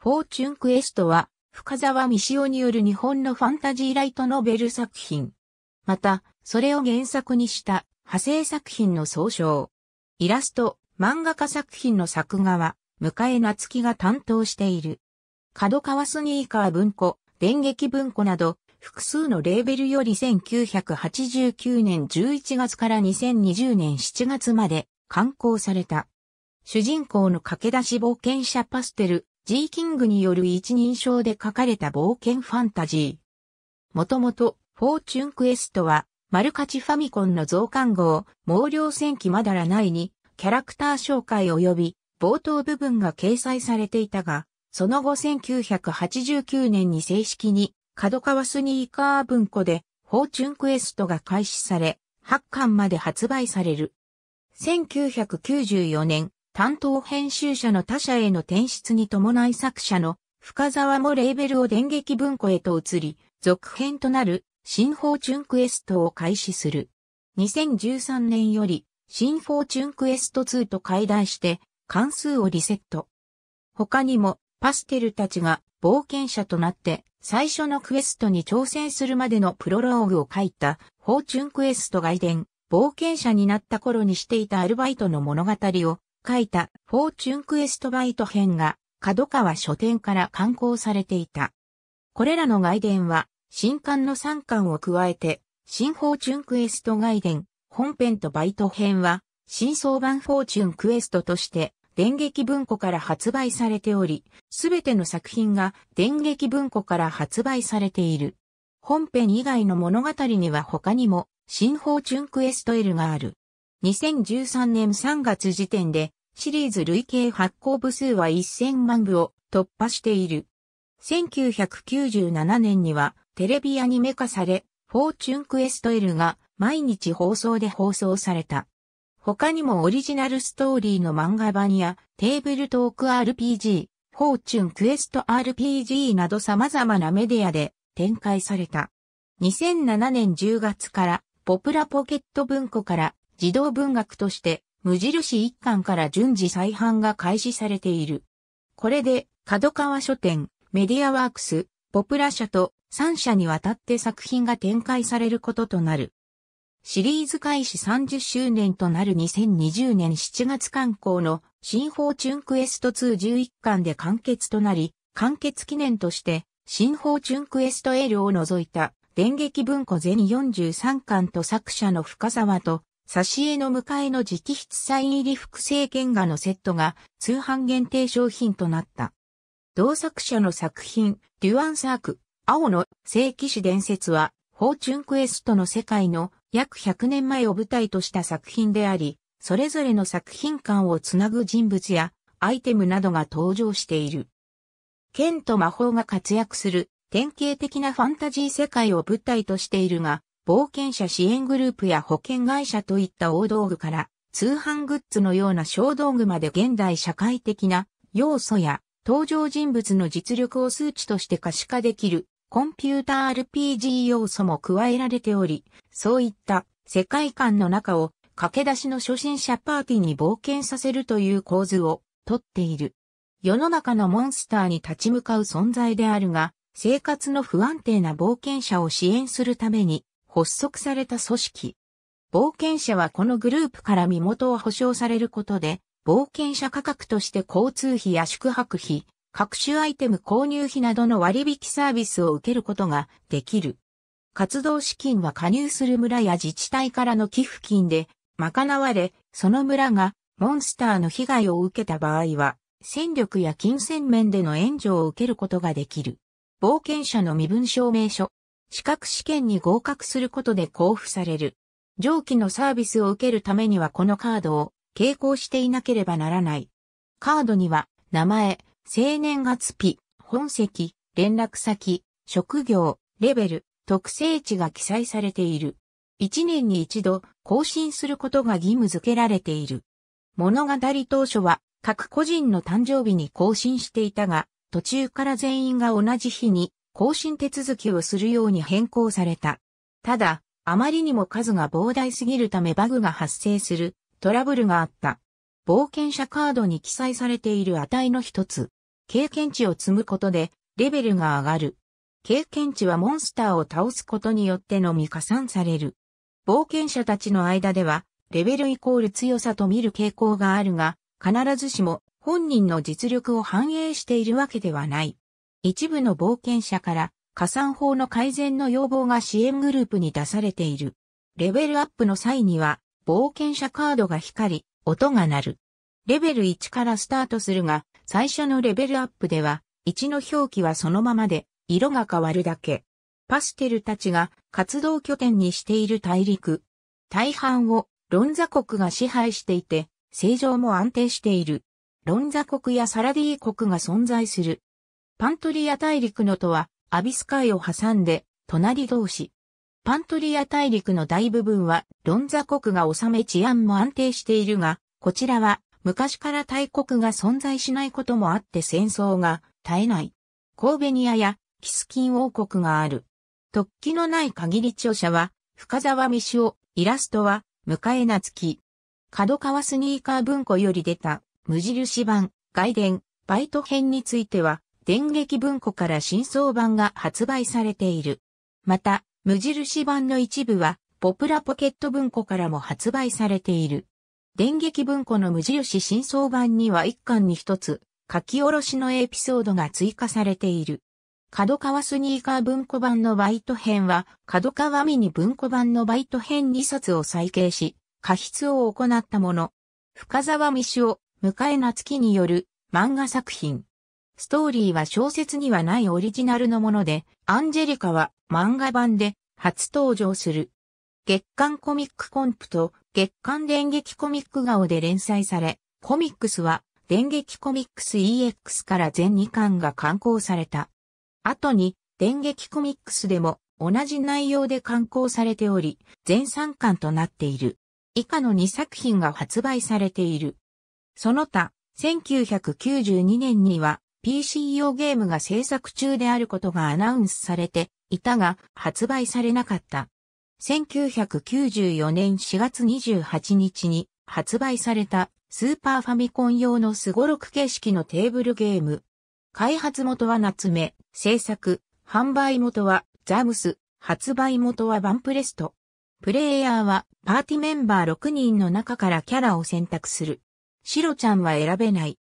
フォーチュンクエストは、深沢三潮による日本のファンタジーライトノベル作品。また、それを原作にした派生作品の総称。イラスト、漫画家作品の作画は、迎え夏樹が担当している。角川スニーカー文庫、電撃文庫など、複数のレーベルより1989年11月から2020年7月まで刊行された。主人公の駆け出し冒険者パステル、G. キングによる一人称で書かれた冒険ファンタジー。もともと、フォーチュンクエストは、マルカチファミコンの増刊号、毛量戦記まだらないに、キャラクター紹介及び、冒頭部分が掲載されていたが、その後1989年に正式に、角川スニーカー文庫で、フォーチュンクエストが開始され、8巻まで発売される。1994年、担当編集者の他社への転出に伴い作者の深沢もレーベルを電撃文庫へと移り、続編となる新フォーチュンクエストを開始する。2013年より新フォーチュンクエスト2と解題して関数をリセット。他にもパステルたちが冒険者となって最初のクエストに挑戦するまでのプロローグを書いたフォーチュンクエスト外伝、冒険者になった頃にしていたアルバイトの物語を書いたフォーチュンクエストバイト編が角川書店から刊行されていた。これらの外伝は新刊の3巻を加えて新フォーチュンクエスト外伝本編とバイト編は新装版フォーチュンクエストとして電撃文庫から発売されており、すべての作品が電撃文庫から発売されている。本編以外の物語には他にも、新フォーチュンクエスト L がある。2013年3月時点で、シリーズ累計発行部数は1000万部を突破している。1997年にはテレビアニメ化され、フォーチュンクエスト L が毎日放送で放送された。他にもオリジナルストーリーの漫画版やテーブルトーク RPG、フォーチュンクエスト RPG など様々なメディアで展開された。2007年10月からポプラポケット文庫から児童文学として無印一巻から順次再販が開始されている。これで、角川書店、メディアワークス、ポプラ社と3社にわたって作品が展開されることとなる。シリーズ開始30周年となる2020年7月刊行の新法チュンクエスト211巻で完結となり、完結記念として新法チュンクエスト L を除いた電撃文庫全43巻と作者の深沢と挿絵の迎えの直筆サイン入り複製原画のセットが通販限定商品となった。同作者の作品、デュアンサーク、青の聖騎士伝説は、フォーチュンクエストの世界の約100年前を舞台とした作品であり、それぞれの作品間をつなぐ人物やアイテムなどが登場している。剣と魔法が活躍する典型的なファンタジー世界を舞台としているが、冒険者支援グループや保険会社といった大道具から通販グッズのような小道具まで現代社会的な要素や登場人物の実力を数値として可視化できるコンピューター RPG 要素も加えられており、そういった世界観の中を駆け出しの初心者パーティーに冒険させるという構図をとっている。世の中のモンスターに立ち向かう存在であるが、生活の不安定な冒険者を支援するために発足された組織。冒険者はこのグループから身元を保証されることで、冒険者価格として交通費や宿泊費、各種アイテム購入費などの割引サービスを受けることができる。活動資金は加入する村や自治体からの寄付金で賄われ、その村がモンスターの被害を受けた場合は、戦力や金銭面での援助を受けることができる。冒険者の身分証明書、資格試験に合格することで交付される。上記のサービスを受けるためにはこのカードを携行していなければならない。カードには、名前、生年月日、本籍、連絡先、職業、レベル、特性値が記載されている。1年に一度更新することが義務付けられている。物語当初は各個人の誕生日に更新していたが、途中から全員が同じ日に更新手続きをするように変更された。ただ、あまりにも数が膨大すぎるためバグが発生するトラブルがあった。冒険者カードに記載されている値の一つ。経験値を積むことでレベルが上がる。経験値はモンスターを倒すことによってのみ加算される。冒険者たちの間では、レベルイコール強さと見る傾向があるが、必ずしも本人の実力を反映しているわけではない。一部の冒険者から加算法の改善の要望が支援グループに出されている。レベルアップの際には、冒険者カードが光り、音が鳴る。レベル1からスタートするが、最初のレベルアップでは、1の表記はそのままで、色が変わるだけ。パステルたちが活動拠点にしている大陸。大半をロンザ国が支配していて、正常も安定している。ロンザ国やサラディー国が存在する。パントリア大陸のとは、アビス海を挟んで、隣同士。パントリア大陸の大部分は、ロンザ国が治め治安も安定しているが、こちらは、昔から大国が存在しないこともあって戦争が絶えない。コーベニアやキスキン王国がある。突起のない限り著者は、深沢美潮、イラストは、迎えなつき。角川スニーカー文庫より出た、無印版、外伝、バイト編については、電撃文庫から新装版が発売されている。また、無印版の一部は、ポプラポケット文庫からも発売されている。電撃文庫の無印新装版には一巻に一つ、書き下ろしのエピソードが追加されている。角川スニーカー文庫版のバイト編は、角川ミニ文庫版のバイト編2冊を再掲し、過失を行ったもの。深沢美酒を、迎え夏月による漫画作品。ストーリーは小説にはないオリジナルのもので、アンジェリカは漫画版で初登場する。月刊コミックコンプと月刊電撃コミック顔で連載され、コミックスは電撃コミックス EX から全2巻が刊行された。後に電撃コミックスでも同じ内容で刊行されており、全3巻となっている。以下の2作品が発売されている。その他、1992年には PC 用ゲームが制作中であることがアナウンスされていたが発売されなかった。1994年4月28日に発売されたスーパーファミコン用のスゴロク形式のテーブルゲーム。開発元は夏目、制作、販売元はザムス、発売元はバンプレスト。プレイヤーはパーティメンバー6人の中からキャラを選択する。シロちゃんは選べない。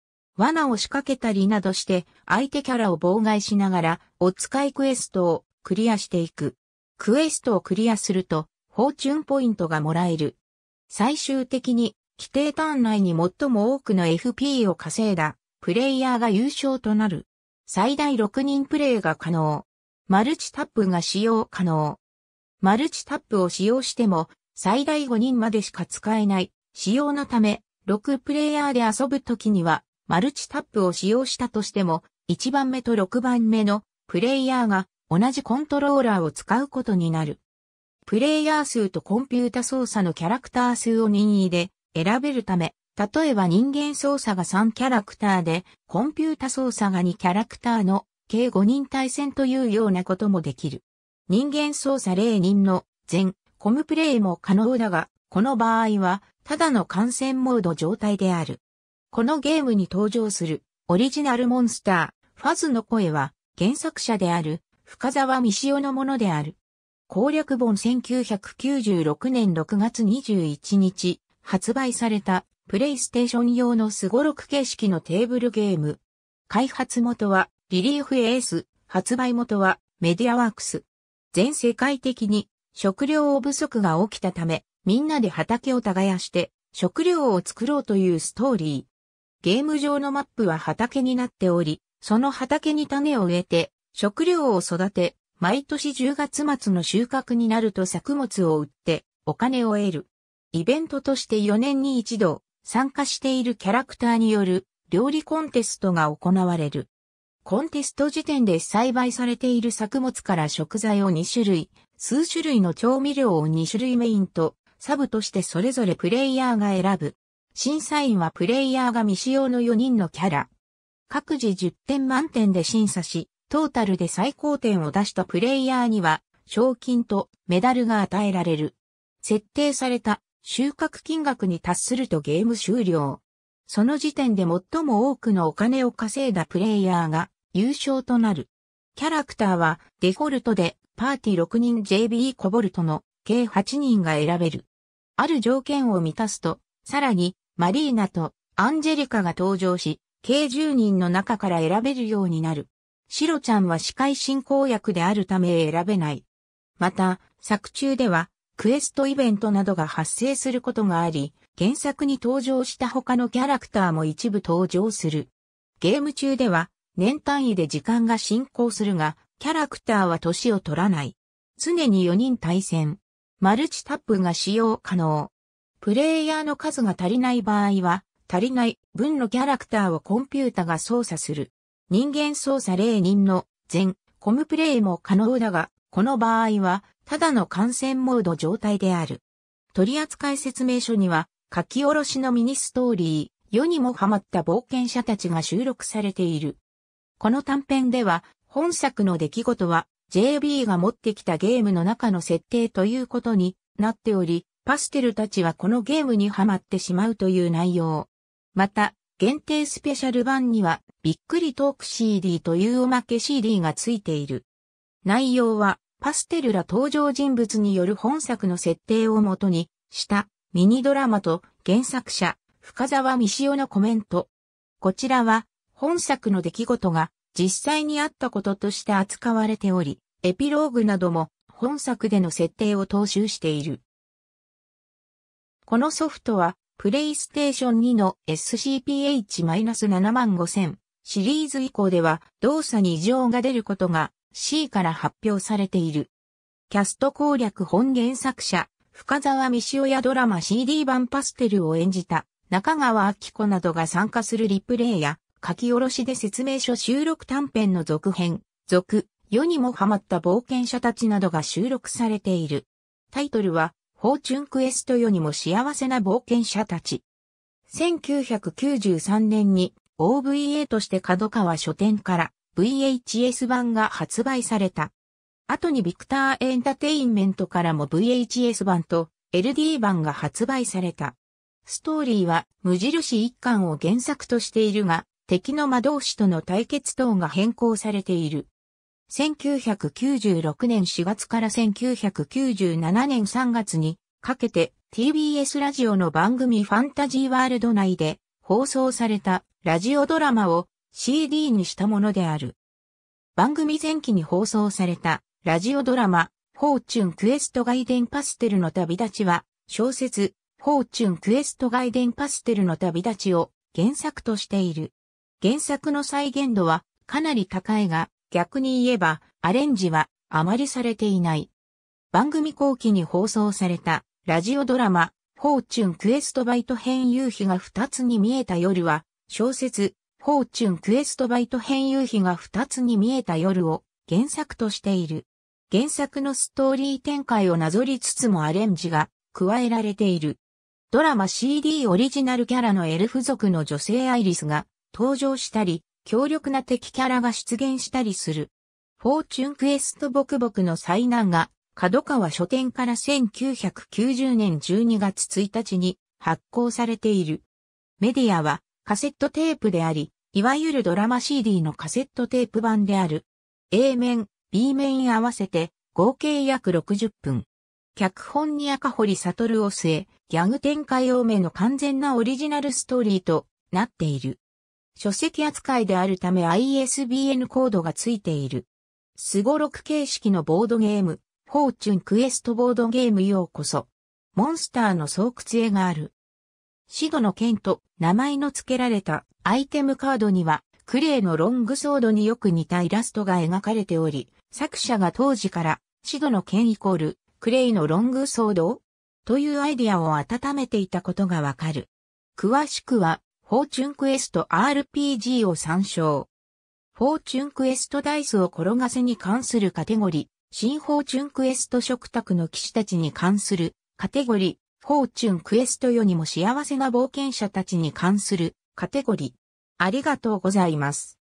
罠を仕掛けたりなどして相手キャラを妨害しながらお使いクエストをクリアしていく。クエストをクリアするとフォーチュンポイントがもらえる。最終的に規定ターン内に最も多くの FP を稼いだプレイヤーが優勝となる。最大6人プレイが可能。マルチタップが使用可能。マルチタップを使用しても最大5人までしか使えない。使用のため、6プレイヤーで遊ぶときにはマルチタップを使用したとしても、1番目と6番目のプレイヤーが同じコントローラーを使うことになる。プレイヤー数とコンピュータ操作のキャラクター数を任意で選べるため、例えば人間操作が3キャラクターで、コンピュータ操作が2キャラクターの計5人対戦というようなこともできる。人間操作0人の全コムプレイも可能だが、この場合はただの感染モード状態である。このゲームに登場するオリジナルモンスター、ファズの声は原作者である深沢美潮のものである。攻略本1996年6月21日発売されたプレイステーション用のスゴロク形式のテーブルゲーム。開発元はリリーフエース、発売元はメディアワークス。全世界的に食料不足が起きたため、みんなで畑を耕して食料を作ろうというストーリー。ゲーム上のマップは畑になっており、その畑に種を植えて、食料を育て、毎年10月末の収穫になると作物を売って、お金を得る。イベントとして4年に一度、参加しているキャラクターによる料理コンテストが行われる。コンテスト時点で栽培されている作物から食材を2種類、数種類の調味料を2種類メインとサブとしてそれぞれプレイヤーが選ぶ。審査員はプレイヤーが未使用の4人のキャラ。各自10点満点で審査し、トータルで最高点を出したプレイヤーには、賞金とメダルが与えられる。設定された収穫金額に達するとゲーム終了。その時点で最も多くのお金を稼いだプレイヤーが優勝となる。キャラクターはデフォルトでパーティー6人 JB コボルトの計8人が選べる。ある条件を満たすとさらに、マリーナとアンジェリカが登場し、計10人の中から選べるようになる。シロちゃんは司会進行役であるため選べない。また、作中では、クエストイベントなどが発生することがあり、原作に登場した他のキャラクターも一部登場する。ゲーム中では、年単位で時間が進行するが、キャラクターは年を取らない。常に4人対戦。マルチタップが使用可能。プレイヤーの数が足りない場合は、足りない分のキャラクターをコンピュータが操作する。人間操作例人の全コムプレイも可能だが、この場合は、ただの感染モード状態である。取扱説明書には、書き下ろしのミニストーリー、世にもハマった冒険者たちが収録されている。この短編では、本作の出来事は、JB が持ってきたゲームの中の設定ということになっており、パステルたちはこのゲームにはまってしまうという内容。また、限定スペシャル版には、びっくりトーク CD というおまけ CD がついている。内容は、パステルら登場人物による本作の設定をもとにしたミニドラマと原作者、深沢美潮のコメント。こちらは、本作の出来事が実際にあったこととして扱われており、エピローグなども本作での設定を踏襲している。このソフトは、プレイステーション2の SCPH-75000 シリーズ以降では動作に異常が出ることが C から発表されている。キャスト攻略本原作者、深沢美潮やドラマ CD 版パステルを演じた中川明子などが参加するリプレイや書き下ろしで説明書収録短編の続編、続、世にもハマった冒険者たちなどが収録されている。タイトルはフォーチュンクエストよりも幸せな冒険者たち。1993年に OVA として角川書店から VHS 版が発売された。後にビクターエンタテインメントからも VHS 版と LD 版が発売された。ストーリーは無印一巻を原作としているが、敵の魔導士との対決等が変更されている。1996年4月から1997年3月にかけて TBS ラジオの番組ファンタジーワールド内で放送されたラジオドラマを CD にしたものである。番組前期に放送されたラジオドラマフォーチュンクエスト外伝パステルの旅立ちは小説フォーチュンクエスト外伝パステルの旅立ちを原作としている。原作の再現度はかなり高いが、逆に言えば、アレンジはあまりされていない。番組後期に放送されたラジオドラマ、フォーチュンクエストバイト編夕日が二つに見えた夜は、小説、フォーチュンクエストバイト編夕日が二つに見えた夜を原作としている。原作のストーリー展開をなぞりつつもアレンジが加えられている。ドラマ CD オリジナルキャラのエルフ族の女性アイリスが登場したり、強力な敵キャラが出現したりする。フォーチュンクエストボクボクの災難が、角川書店から1990年12月1日に発行されている。メディアはカセットテープであり、いわゆるドラマ CD のカセットテープ版である。A 面、B 面合わせて合計約60分。脚本に赤堀悟を据え、ギャグ展開多めの完全なオリジナルストーリーとなっている。書籍扱いであるため ISBN コードが付いている。スゴロク形式のボードゲーム、フォーチュンクエストボードゲームようこそ。モンスターの巣窟絵がある。シドの剣と名前の付けられたアイテムカードには、クレイのロングソードによく似たイラストが描かれており、作者が当時から、シドの剣イコール、クレイのロングソードというアイディアを温めていたことがわかる。詳しくは、フォーチュンクエスト RPG を参照。フォーチュンクエストダイスを転がせに関するカテゴリー、新フォーチュンクエスト食卓の騎士たちに関するカテゴリー、フォーチュンクエストよりも幸せな冒険者たちに関するカテゴリー。ありがとうございます。